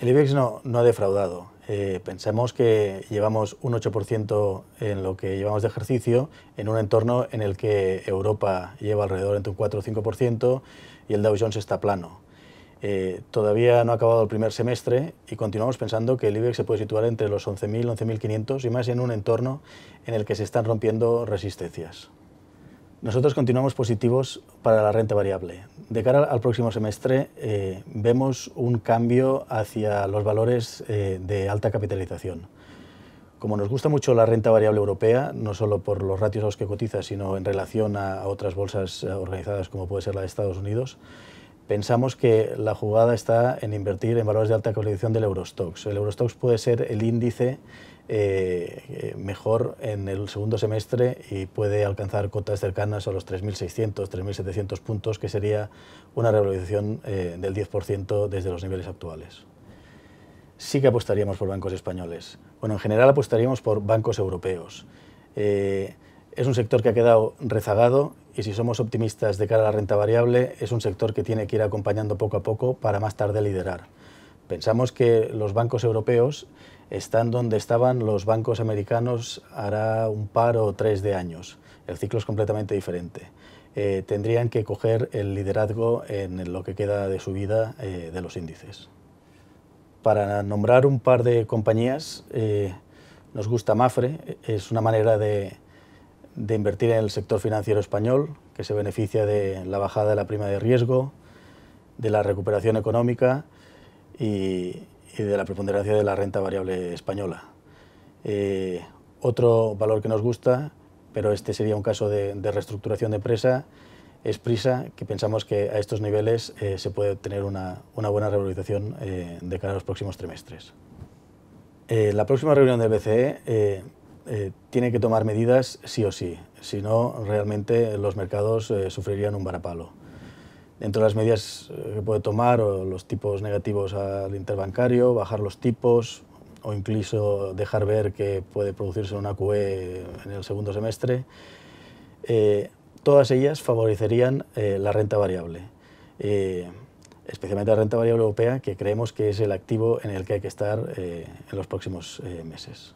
El IBEX no, ha defraudado. Eh, pensamos que llevamos un 8% en lo que llevamos de ejercicio, en un entorno en el que Europa lleva alrededor entre un 4 o 5% y el Dow Jones está plano. Eh, todavía no ha acabado el primer semestre y continuamos pensando que el IBEX se puede situar entre los 11.000, 11.500 y más en un entorno en el que se están rompiendo resistencias. Nosotros continuamos positivos para la renta variable. De cara al próximo semestre eh, vemos un cambio hacia los valores eh, de alta capitalización. Como nos gusta mucho la renta variable europea, no solo por los ratios a los que cotiza, sino en relación a, a otras bolsas eh, organizadas como puede ser la de Estados Unidos, pensamos que la jugada está en invertir en valores de alta capitalización del Eurostox. El Eurostox puede ser el índice eh, mejor en el segundo semestre y puede alcanzar cotas cercanas a los 3.600, 3.700 puntos, que sería una revalorización eh, del 10% desde los niveles actuales. Sí que apostaríamos por bancos españoles. Bueno, en general apostaríamos por bancos europeos. Eh, es un sector que ha quedado rezagado y si somos optimistas de cara a la renta variable, es un sector que tiene que ir acompañando poco a poco para más tarde liderar. Pensamos que los bancos europeos están donde estaban los bancos americanos hará un par o tres de años. El ciclo es completamente diferente. Eh, tendrían que coger el liderazgo en lo que queda de su vida eh, de los índices. Para nombrar un par de compañías, eh, nos gusta Mafre, es una manera de, de invertir en el sector financiero español, que se beneficia de la bajada de la prima de riesgo, de la recuperación económica y, y de la preponderancia de la renta variable española. Eh, otro valor que nos gusta, pero este sería un caso de, reestructuración de empresa, es Prisa, que pensamos que a estos niveles eh, se puede tener una, buena revalorización eh, de cara a los próximos trimestres. la próxima reunión del BCE tiene que tomar medidas sí o sí, si no realmente los mercados sufrirían un varapalo dentro de las medidas eh, que puede tomar, o los tipos negativos al interbancario, bajar los tipos o incluso dejar ver que puede producirse una QE en el segundo semestre, eh, todas ellas favorecerían eh, la renta variable, especialmente la renta variable europea, que creemos que es el activo en el que hay que estar en los próximos meses.